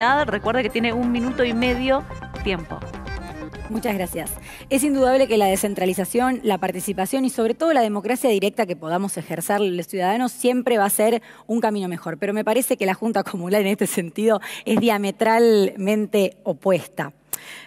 Nada, que tiene un minuto y medio tiempo. Muchas gracias. Es indudable que la descentralización, la participación y sobre todo la democracia directa que podamos ejercer los ciudadanos siempre va a ser un camino mejor. Pero me parece que la Junta Comunal en este sentido es diametralmente opuesta.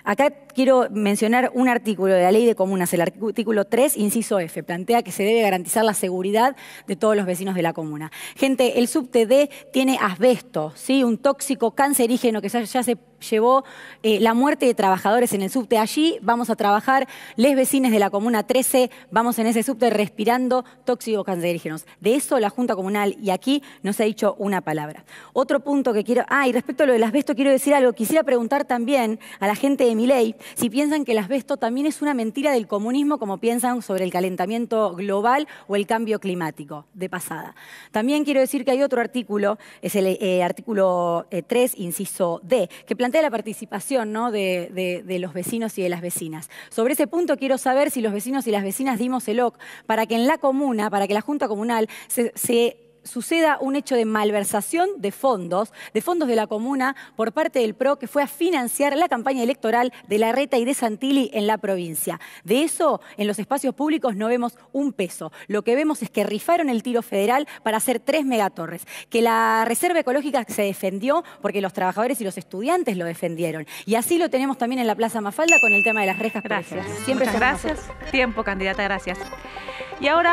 Acá quiero mencionar un artículo de la Ley de Comunas, el artículo 3, inciso F, plantea que se debe garantizar la seguridad de todos los vecinos de la comuna. Gente, el subte D tiene asbesto, ¿sí? un tóxico cancerígeno que ya, se llevó eh, la muerte de trabajadores en el subte. Allí vamos a trabajar, les vecines de la Comuna 13, vamos en ese subte respirando tóxicos cancerígenos. De eso la Junta Comunal y aquí no se ha dicho una palabra. Otro punto que quiero... Ah, y respecto a lo del asbesto quiero decir algo. Quisiera preguntar también a la gente de mi ley si piensan que el asbesto también es una mentira del comunismo, como piensan sobre el calentamiento global o el cambio climático, de pasada. También quiero decir que hay otro artículo, es el eh, artículo 3, eh, inciso D, que plantea la participación ¿no? de, los vecinos y de las vecinas. Sobre ese punto quiero saber si los vecinos y las vecinas dimos el OC para que en la comuna, para que la Junta Comunal se suceda un hecho de malversación de fondos, de fondos de la comuna por parte del PRO que fue a financiar la campaña electoral de la reta y de Santilli en la provincia. De eso, en los espacios públicos no vemos un peso. Lo que vemos es que rifaron el tiro federal para hacer tres megatorres, que la reserva ecológica se defendió porque los trabajadores y los estudiantes lo defendieron. Y así lo tenemos también en la Plaza Mafalda con el tema de las rejas. Gracias. gracias. Tiempo, candidata, gracias. Y ahora